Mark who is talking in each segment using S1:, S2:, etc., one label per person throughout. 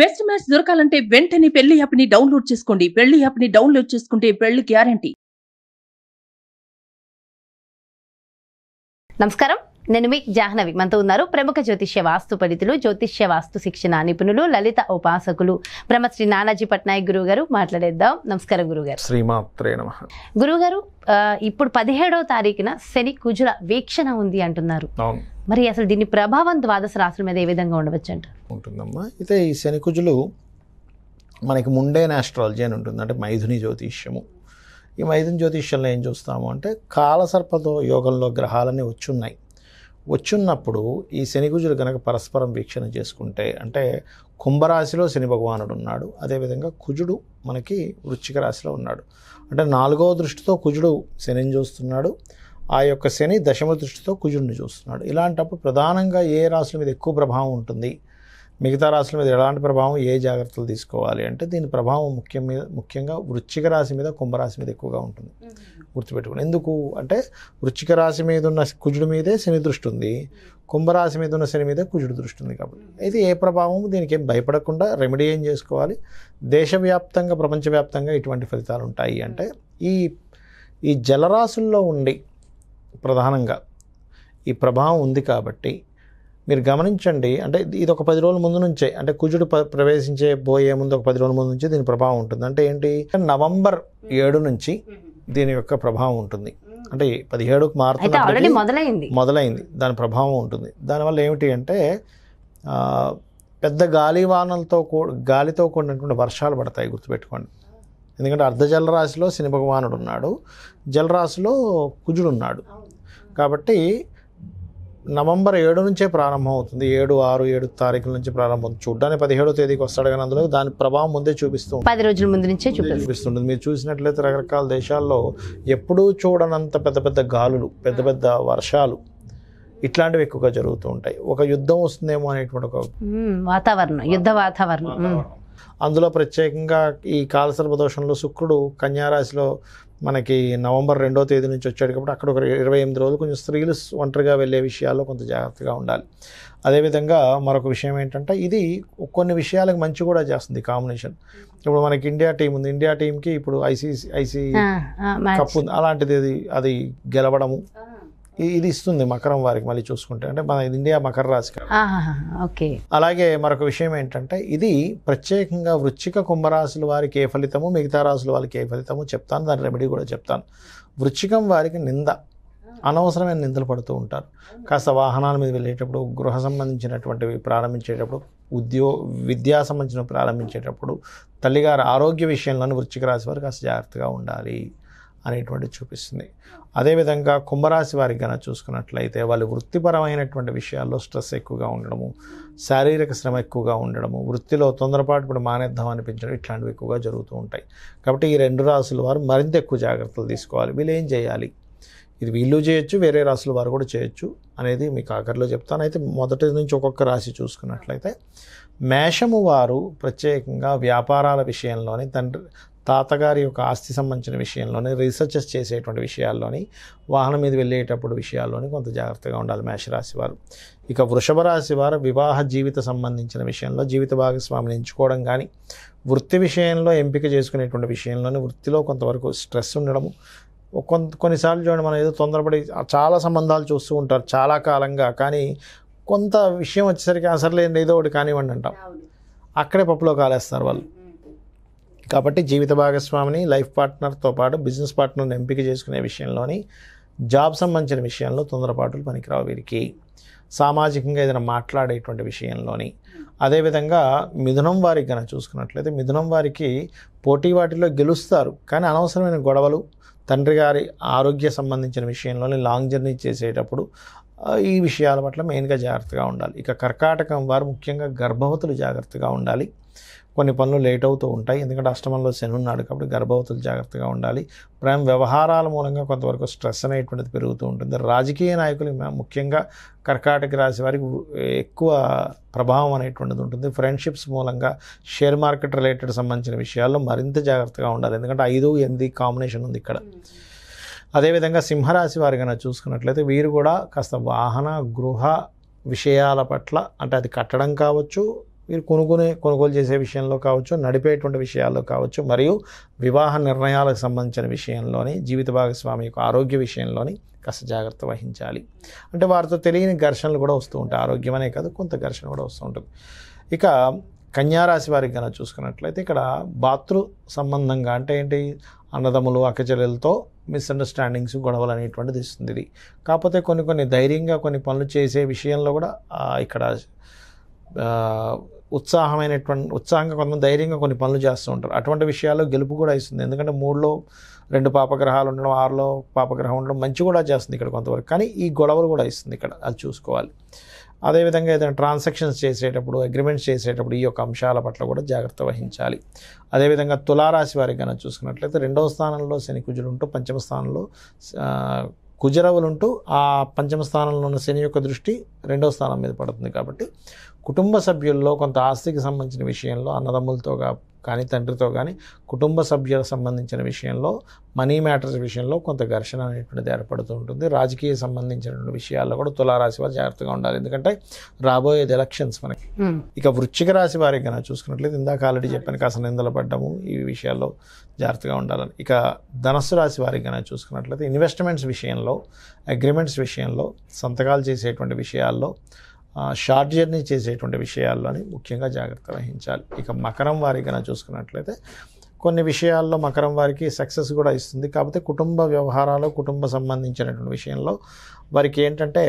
S1: best match దొరకాలంటే వెంటనే పెళ్లి యాప్ ని డౌన్లోడ్ చేసుకోండి పెళ్లి యాప్ ని డౌన్లోడ్ చేసుకుంటే పెళ్లి గ్యారంటీ నమస్కారం నేను మీ జాహ్నవి మనతో ఉన్నారు ప్రముఖ జ్యోతిష్య వాస్తు పండితులు జ్యోతిష్య వాస్తు శిక్షణ నిపుణులు లలిత ఉపాసకులు బ్రహ్మ శ్రీ నానాజీ పట్నాయక్ గురువు గారు మాట్లాడేద్దాం నమస్కారం గురువు గారు
S2: శ్రీమాత్రే నమ
S1: గురుగారు ఇప్పుడు పదిహేడవ తారీఖున శని కుజుల వీక్షణ ఉంది అంటున్నారు మరి అసలు దీని ప్రభావం ద్వాదశ రాశుల మీద ఏ విధంగా ఉండవచ్చు అంట
S2: ఉంటుందమ్మా అయితే ఈ శని కుజులు మనకి ముండే ఆస్ట్రాలజీ అని ఉంటుంది అంటే మైథుని జ్యోతిష్యము ఈ మైథుని జ్యోతిష్యంలో ఏం చూస్తాము అంటే కాలసర్పతో యోగంలో గ్రహాలన్నీ వచ్చున్నాయి వచ్చున్నప్పుడు ఈ శనిగుజులు కనుక పరస్పరం వీక్షణ చేసుకుంటే అంటే కుంభరాశిలో శని భగవానుడు ఉన్నాడు అదేవిధంగా కుజుడు మనకి వృశ్చిక రాశిలో ఉన్నాడు అంటే నాలుగవ దృష్టితో కుజుడు శనిని చూస్తున్నాడు ఆ యొక్క శని దశమ దృష్టితో కుజుడిని చూస్తున్నాడు ఇలాంటప్పుడు ప్రధానంగా ఏ రాశుల మీద ఎక్కువ ప్రభావం ఉంటుంది మిగతా రాశుల మీద ఎలాంటి ప్రభావం ఏ జాగ్రత్తలు తీసుకోవాలి అంటే దీని ప్రభావం ముఖ్యం మీద ముఖ్యంగా వృచ్చిక రాశి మీద కుంభరాశి మీద ఎక్కువగా ఉంటుంది గుర్తుపెట్టుకుని ఎందుకు అంటే వృచ్చిక రాశి మీద ఉన్న కుజుడి మీదే శని దృష్టి ఉంది కుంభరాశి మీద ఉన్న శని మీద కుజుడు దృష్టి ఉంది కాబట్టి అయితే ఏ ప్రభావం దీనికి ఏం భయపడకుండా రెమెడీ ఏం చేసుకోవాలి దేశవ్యాప్తంగా ప్రపంచవ్యాప్తంగా ఇటువంటి ఫలితాలు ఉంటాయి అంటే ఈ ఈ జలరాశుల్లో ఉండి ప్రధానంగా ఈ ప్రభావం ఉంది కాబట్టి మీరు గమనించండి అంటే ఇది ఒక పది రోజుల ముందు నుంచే అంటే కుజుడు ప్రవేశించే పోయే ముందు ఒక పది రోజుల ముందు నుంచి దీని ప్రభావం ఉంటుంది అంటే ఏంటి నవంబర్ ఏడు నుంచి దీని యొక్క ప్రభావం ఉంటుంది అంటే పదిహేడుకు మారుతుంది మొదలైంది మొదలైంది దాని ప్రభావం ఉంటుంది దానివల్ల ఏమిటి అంటే పెద్ద వానలతో కూ గాలితో కూడినటువంటి వర్షాలు పడతాయి గుర్తుపెట్టుకోండి ఎందుకంటే అర్ధ జలరాశిలో శని భగవానుడు ఉన్నాడు జలరాశిలో కుజుడు ఉన్నాడు కాబట్టి నవంబర్ ఏడు నుంచే ప్రారంభం అవుతుంది ఏడు ఆరు ఏడు తారీఖుల నుంచి ప్రారంభం చూడడానికి పదిహేడో తేదీకి వస్తాడు కానీ అందులో దాని ప్రభావం ముందే చూపిస్తుంది పది రోజుల ముందు నుంచే చూపిస్తుంది మీరు చూసినట్లయితే రకరకాల దేశాల్లో ఎప్పుడూ చూడనంత పెద్ద పెద్ద గాలులు పెద్ద పెద్ద వర్షాలు ఇట్లాంటివి ఎక్కువగా జరుగుతూ ఉంటాయి ఒక యుద్ధం వస్తుందేమో అనేటువంటి ఒక
S1: వాతావరణం యుద్ధ వాతావరణం
S2: అందులో ప్రత్యేకంగా ఈ కాలసర్ప దోషంలో శుక్రుడు కన్యారాశిలో మనకి నవంబర్ రెండో తేదీ నుంచి వచ్చాడు కాబట్టి అక్కడ ఒక ఇరవై ఎనిమిది రోజులు కొంచెం స్త్రీలు ఒంటరిగా వెళ్ళే విషయాల్లో కొంత జాగ్రత్తగా ఉండాలి అదేవిధంగా మరొక విషయం ఏంటంటే ఇది కొన్ని విషయాలకు మంచి కూడా చేస్తుంది కాంబినేషన్ ఇప్పుడు మనకి ఇండియా టీం ఉంది ఇండియా టీంకి ఇప్పుడు ఐసీసీ ఐసీ కప్ ఉంది అలాంటిది అది గెలవడము ఇది ఇస్తుంది మకరం వారికి మళ్ళీ చూసుకుంటే అంటే మన ఇండియా మకర రాశి ఓకే అలాగే మరొక విషయం ఏంటంటే ఇది ప్రత్యేకంగా వృచ్చిక కుంభరాశుల వారికి ఏ ఫలితము మిగతా రాశుల వారికి ఏ ఫలితము చెప్తాను దాని రెమెడీ కూడా చెప్తాను వృచ్చికం వారికి నింద అనవసరమైన నిందలు పడుతూ ఉంటారు కాస్త వాహనాల మీద వెళ్ళేటప్పుడు గృహ సంబంధించినటువంటివి ప్రారంభించేటప్పుడు ఉద్యో విద్యా సంబంధించిన ప్రారంభించేటప్పుడు తల్లిగారు ఆరోగ్య విషయంలోని వృచ్చిక రాశి వారు కాస్త జాగ్రత్తగా ఉండాలి అనేటువంటిది చూపిస్తుంది అదేవిధంగా కుంభరాశి వారికి కనుక చూసుకున్నట్లయితే వాళ్ళు వృత్తిపరమైనటువంటి విషయాల్లో స్ట్రెస్ ఎక్కువగా ఉండడము శారీరక శ్రమ ఎక్కువగా ఉండడము వృత్తిలో తొందరపాటు ఇప్పుడు మానేద్దాం అనిపించడం ఇట్లాంటివి ఎక్కువగా జరుగుతూ ఉంటాయి కాబట్టి ఈ రెండు రాసుల వారు మరింత ఎక్కువ జాగ్రత్తలు తీసుకోవాలి వీళ్ళు ఏం చేయాలి ఇది వీళ్ళు చేయొచ్చు వేరే రాసుల వారు కూడా చేయొచ్చు అనేది మీకు ఆఖరిలో చెప్తాను అయితే మొదటి నుంచి ఒక్కొక్క రాశి చూసుకున్నట్లయితే మేషము వారు ప్రత్యేకంగా వ్యాపారాల విషయంలోని తండ్రి తాతగారి యొక్క ఆస్తి సంబంధించిన విషయంలోని రీసెర్చెస్ చేసేటువంటి విషయాల్లోని వాహనం మీద వెళ్ళేటప్పుడు విషయాల్లోని కొంత జాగ్రత్తగా ఉండాలి మేషరాశి వారు ఇక వృషభ రాశి వారు వివాహ జీవిత సంబంధించిన విషయంలో జీవిత భాగస్వామిని ఎంచుకోవడం కానీ వృత్తి విషయంలో ఎంపిక చేసుకునేటువంటి విషయంలోని వృత్తిలో కొంతవరకు స్ట్రెస్ ఉండడము కొంత కొన్నిసార్లు చూడండి మనం ఏదో తొందరపడి చాలా సంబంధాలు చూస్తూ ఉంటారు చాలా కాలంగా కానీ కొంత విషయం వచ్చేసరికి అసలు ఏదో ఒకటి కానివ్వండి అంటాం అక్కడే పప్పులో కాలేస్తారు వాళ్ళు కాబట్టి జీవిత భాగస్వామిని లైఫ్ పార్ట్నర్తో పాటు బిజినెస్ పార్ట్నర్ని ఎంపిక చేసుకునే విషయంలోని జాబ్ సంబంధించిన విషయంలో తొందరపాటులు పనికిరావు వీరికి సామాజికంగా ఏదైనా మాట్లాడేటువంటి విషయంలోని అదేవిధంగా మిథునం వారికి కనుక చూసుకున్నట్లయితే మిథునం వారికి పోటీ వాటిలో గెలుస్తారు కానీ అనవసరమైన గొడవలు తండ్రి గారి ఆరోగ్య సంబంధించిన విషయంలోని లాంగ్ జర్నీ చేసేటప్పుడు ఈ విషయాల పట్ల మెయిన్గా జాగ్రత్తగా ఉండాలి ఇక కర్కాటకం వారు ముఖ్యంగా గర్భవతులు జాగ్రత్తగా ఉండాలి కొన్ని పనులు లేట్ అవుతూ ఉంటాయి ఎందుకంటే అష్టమంలో శని ఉన్నాడు కాబట్టి గర్భవతులు జాగ్రత్తగా ఉండాలి ప్రేమ వ్యవహారాల మూలంగా కొంతవరకు స్ట్రెస్ అనేటువంటిది పెరుగుతూ ఉంటుంది రాజకీయ నాయకులు ముఖ్యంగా కర్కాటక రాశి వారికి ఎక్కువ ప్రభావం అనేటువంటిది ఉంటుంది ఫ్రెండ్షిప్స్ మూలంగా షేర్ మార్కెట్ రిలేటెడ్ సంబంధించిన విషయాల్లో మరింత జాగ్రత్తగా ఉండాలి ఎందుకంటే ఐదు ఎనిమిది కాంబినేషన్ ఉంది ఇక్కడ అదేవిధంగా సింహరాశి వారి కనుక చూసుకున్నట్లయితే వీరు కూడా కాస్త వాహన గృహ విషయాల పట్ల అంటే అది కట్టడం కావచ్చు మీరు కొనుక్కునే కొనుగోలు చేసే విషయంలో కావచ్చు నడిపేటువంటి విషయాల్లో కావచ్చు మరియు వివాహ నిర్ణయాలకు సంబంధించిన విషయంలోని జీవిత భాగస్వామి యొక్క ఆరోగ్య విషయంలోని కాస్త జాగ్రత్త వహించాలి అంటే వారితో తెలియని ఘర్షణలు కూడా వస్తూ ఉంటాయి ఆరోగ్యం అనే కాదు కొంత ఘర్షణ కూడా వస్తూ ఉంటుంది ఇక కన్యారాశి వారికి కనుక చూసుకున్నట్లయితే ఇక్కడ బాతృ సంబంధంగా అంటే ఏంటి అన్నదమ్ములు అక్కచెల్లెలతో మిస్అండర్స్టాండింగ్స్ గొడవలు అనేటువంటిది ఇస్తుంది ఇది కాకపోతే కొన్ని కొన్ని ధైర్యంగా కొన్ని పనులు చేసే విషయంలో కూడా ఇక్కడ ఉత్సాహమైనటువంటి ఉత్సాహంగా కొంత ధైర్యంగా కొన్ని పనులు చేస్తూ ఉంటారు అటువంటి విషయాల్లో గెలుపు కూడా ఇస్తుంది ఎందుకంటే మూడులో రెండు పాపగ్రహాలు ఉండడం ఆరులో పాపగ్రహం ఉండడం మంచి కూడా చేస్తుంది ఇక్కడ కొంతవరకు కానీ ఈ గొడవలు కూడా ఇస్తుంది ఇక్కడ అది చూసుకోవాలి అదేవిధంగా ఏదైనా ట్రాన్సాక్షన్స్ చేసేటప్పుడు అగ్రిమెంట్స్ చేసేటప్పుడు ఈ యొక్క అంశాల పట్ల కూడా జాగ్రత్త వహించాలి అదేవిధంగా తులారాశి వారికి కనుక చూసుకున్నట్లయితే రెండవ స్థానంలో శని కుజుడు ఉంటూ పంచమ స్థానంలో కుజరవులుంటూ ఆ పంచమ స్థానంలో ఉన్న శని యొక్క దృష్టి రెండవ స్థానం మీద పడుతుంది కాబట్టి కుటుంబ సభ్యుల్లో కొంత ఆస్తికి సంబంధించిన విషయంలో అన్నదమ్ములతో కానీ తండ్రితో కానీ కుటుంబ సభ్యులకు సంబంధించిన విషయంలో మనీ మ్యాటర్స్ విషయంలో కొంత ఘర్షణ అనేటువంటిది ఏర్పడుతూ ఉంటుంది రాజకీయ సంబంధించినటువంటి విషయాల్లో కూడా తులారాశి వారు జాగ్రత్తగా ఉండాలి ఎందుకంటే రాబోయేది ఎలక్షన్స్ మనకి ఇక వృచ్చిక రాశి వారికి కనుక చూసుకున్నట్లయితే ఇందాక ఆల్రెడీ చెప్పాను కాస్త నిందలు పడ్డము ఈ విషయాల్లో జాగ్రత్తగా ఉండాలని ఇక ధనస్సు రాశి వారికి కనుక చూసుకున్నట్లయితే ఇన్వెస్ట్మెంట్స్ విషయంలో అగ్రిమెంట్స్ విషయంలో సంతకాలు చేసేటువంటి విషయాల్లో షార్ట్ జర్నీ చేసేటువంటి విషయాల్లోని ముఖ్యంగా జాగ్రత్త వహించాలి ఇక మకరం వారికి కనుక చూసుకున్నట్లయితే కొన్ని విషయాల్లో మకరం వారికి సక్సెస్ కూడా ఇస్తుంది కాకపోతే కుటుంబ వ్యవహారాలు కుటుంబ సంబంధించినటువంటి విషయంలో వారికి ఏంటంటే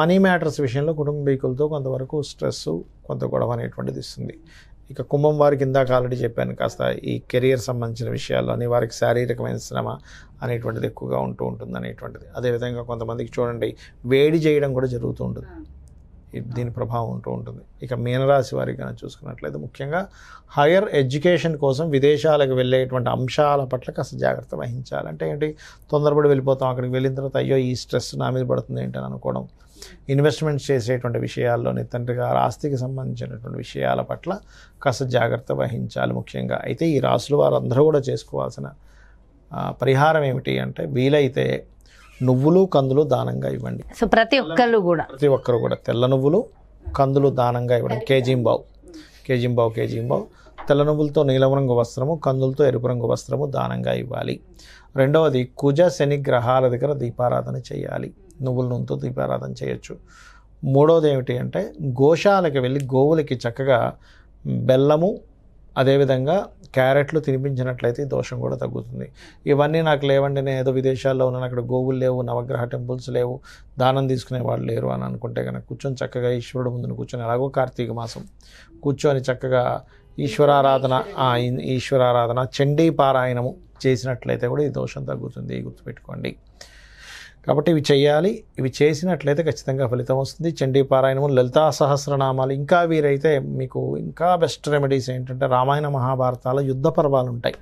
S2: మనీ మ్యాటర్స్ విషయంలో కుటుంబీకులతో కొంతవరకు స్ట్రెస్ కొంత గొడవ అనేటువంటిది ఇస్తుంది ఇక కుంభం వారికి ఇందాక ఆల్రెడీ చెప్పాను కాస్త ఈ కెరియర్ సంబంధించిన విషయాల్లోని వారికి శారీరకమైన శ్రమ అనేటువంటిది ఎక్కువగా ఉంటూ ఉంటుంది అనేటువంటిది అదేవిధంగా కొంతమందికి చూడండి వేడి చేయడం కూడా జరుగుతూ ఉంటుంది దీని ప్రభావం ఉంటూ ఉంటుంది ఇక మీనరాశి వారికి కనుక చూసుకున్నట్లయితే ముఖ్యంగా హయర్ ఎడ్యుకేషన్ కోసం విదేశాలకు వెళ్ళేటువంటి అంశాల పట్ల కాస్త జాగ్రత్త వహించాలి అంటే ఏంటి తొందరపడి వెళ్ళిపోతాం అక్కడికి వెళ్ళిన తర్వాత అయ్యో ఈ స్ట్రెస్ నా మీద పడుతుంది అని అనుకోవడం ఇన్వెస్ట్మెంట్స్ చేసేటువంటి విషయాల్లోని తండ్రి గారు ఆస్తికి సంబంధించినటువంటి విషయాల పట్ల కాస్త జాగ్రత్త వహించాలి ముఖ్యంగా అయితే ఈ రాసులు వారందరూ కూడా చేసుకోవాల్సిన పరిహారం ఏమిటి అంటే వీలైతే నువ్వులు కందులు దానంగా ఇవ్వండి
S1: సో ప్రతి ఒక్కళ్ళు కూడా
S2: ప్రతి ఒక్కరు కూడా తెల్ల నువ్వులు కందులు దానంగా ఇవ్వడం కేజీంబావు కేజీంబావు కేజీంబావు తెల్ల నువ్వులతో నీలం రంగు వస్త్రము కందులతో ఎరుపు రంగు వస్త్రము దానంగా ఇవ్వాలి రెండవది కుజ శని గ్రహాల దగ్గర దీపారాధన చేయాలి నువ్వుల నూనెతో దీపారాధన చేయొచ్చు మూడవది ఏమిటి అంటే గోశాలకు వెళ్ళి గోవులకి చక్కగా బెల్లము అదేవిధంగా క్యారెట్లు తినిపించినట్లయితే దోషం కూడా తగ్గుతుంది ఇవన్నీ నాకు లేవండి నేను ఏదో విదేశాల్లో ఉన్నాను అక్కడ గోవులు లేవు నవగ్రహ టెంపుల్స్ లేవు దానం తీసుకునే వాళ్ళు లేరు అని అనుకుంటే కనుక కూర్చొని చక్కగా ఈశ్వరుడు ముందుని కూర్చొని అలాగో కార్తీక మాసం కూర్చొని చక్కగా ఈశ్వరారాధన ఈశ్వరారాధన చండీ పారాయణము చేసినట్లయితే కూడా ఈ దోషం తగ్గుతుంది గుర్తుపెట్టుకోండి కాబట్టి ఇవి చేయాలి ఇవి చేసినట్లయితే ఖచ్చితంగా ఫలితం వస్తుంది చండీ పారాయణము లలితా సహస్రనామాలు ఇంకా వీరైతే మీకు ఇంకా బెస్ట్ రెమెడీస్ ఏంటంటే రామాయణ మహాభారతాల యుద్ధ పర్వాలు ఉంటాయి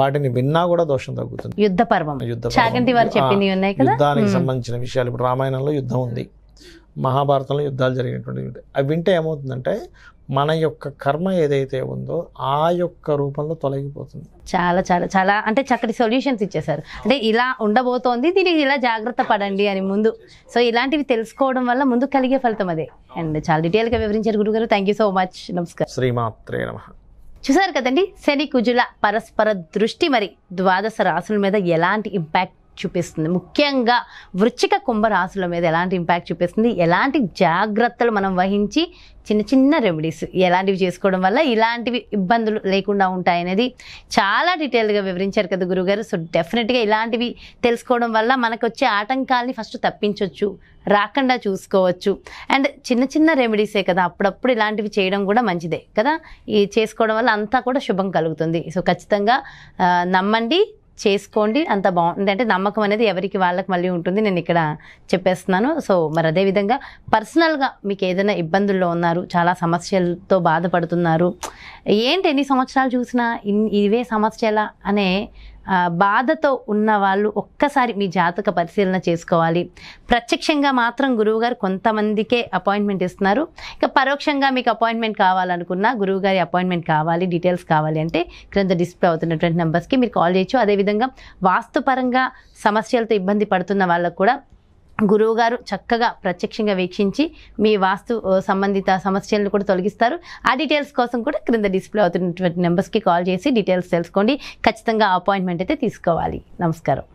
S2: వాటిని విన్నా కూడా దోషం తగ్గుతుంది యుద్ధ పర్వం యుద్ధ యుద్ధానికి సంబంధించిన విషయాలు ఇప్పుడు రామాయణంలో యుద్ధం ఉంది మహాభారతంలో యుద్ధాలు జరిగినటువంటి అవి వింటే ఏమవుతుందంటే మన యొక్క కర్మ ఏదైతే ఉందో ఆ యొక్క రూపంలో తొలగిపోతుంది
S1: చాలా చాలా చాలా అంటే చక్కటి సొల్యూషన్స్ ఇచ్చేసారు అంటే ఇలా ఉండబోతోంది దీనికి ఇలా జాగ్రత్త పడండి అని ముందు సో ఇలాంటివి తెలుసుకోవడం వల్ల ముందు కలిగే ఫలితం అదే అండ్ చాలా డీటెయిల్గా వివరించారు గురుగారు థ్యాంక్ యూ సో మచ్ నమస్కారం
S2: శ్రీమాత్రే నమ
S1: చూసారు కదండి శని కుజుల పరస్పర దృష్టి మరి ద్వాదశ రాసుల మీద ఎలాంటి ఇంపాక్ట్ చూపిస్తుంది ముఖ్యంగా వృచ్చిక కుంభరాశుల మీద ఎలాంటి ఇంపాక్ట్ చూపిస్తుంది ఎలాంటి జాగ్రత్తలు మనం వహించి చిన్న చిన్న రెమెడీస్ ఎలాంటివి చేసుకోవడం వల్ల ఇలాంటివి ఇబ్బందులు లేకుండా ఉంటాయనేది చాలా డీటెయిల్గా వివరించారు కదా గురుగారు సో డెఫినెట్గా ఇలాంటివి తెలుసుకోవడం వల్ల మనకు వచ్చే ఆటంకాల్ని ఫస్ట్ తప్పించవచ్చు రాకుండా చూసుకోవచ్చు అండ్ చిన్న చిన్న రెమెడీసే కదా అప్పుడప్పుడు ఇలాంటివి చేయడం కూడా మంచిదే కదా ఈ చేసుకోవడం వల్ల అంతా కూడా శుభం కలుగుతుంది సో ఖచ్చితంగా నమ్మండి చేసుకోండి అంత బాగుంది అంటే నమ్మకం అనేది ఎవరికి వాళ్ళకి మళ్ళీ ఉంటుంది నేను ఇక్కడ చెప్పేస్తున్నాను సో మరి అదేవిధంగా పర్సనల్గా మీకు ఏదైనా ఇబ్బందుల్లో ఉన్నారు చాలా సమస్యలతో బాధపడుతున్నారు ఏంటి ఎన్ని సంవత్సరాలు చూసినా ఇవే సమస్యల అనే బాధతో ఉన్న వాళ్ళు ఒక్కసారి మీ జాతక పరిశీలన చేసుకోవాలి ప్రత్యక్షంగా మాత్రం గురువుగారు కొంతమందికే అపాయింట్మెంట్ ఇస్తున్నారు ఇక పరోక్షంగా మీకు అపాయింట్మెంట్ కావాలనుకున్నా గురువుగారి అపాయింట్మెంట్ కావాలి డీటెయిల్స్ కావాలి అంటే క్రింద డిస్ప్లే అవుతున్నటువంటి నెంబర్స్కి మీరు కాల్ చేయొచ్చు అదేవిధంగా వాస్తుపరంగా సమస్యలతో ఇబ్బంది పడుతున్న వాళ్ళకు కూడా గురువుగారు చక్కగా ప్రత్యక్షంగా వీక్షించి మీ వాస్తు సంబంధిత సమస్యలను కూడా తొలగిస్తారు ఆ డీటెయిల్స్ కోసం కూడా క్రింద డిస్ప్లే అవుతున్నటువంటి నెంబర్స్కి కాల్ చేసి డీటెయిల్స్ తెలుసుకోండి ఖచ్చితంగా అపాయింట్మెంట్ అయితే తీసుకోవాలి నమస్కారం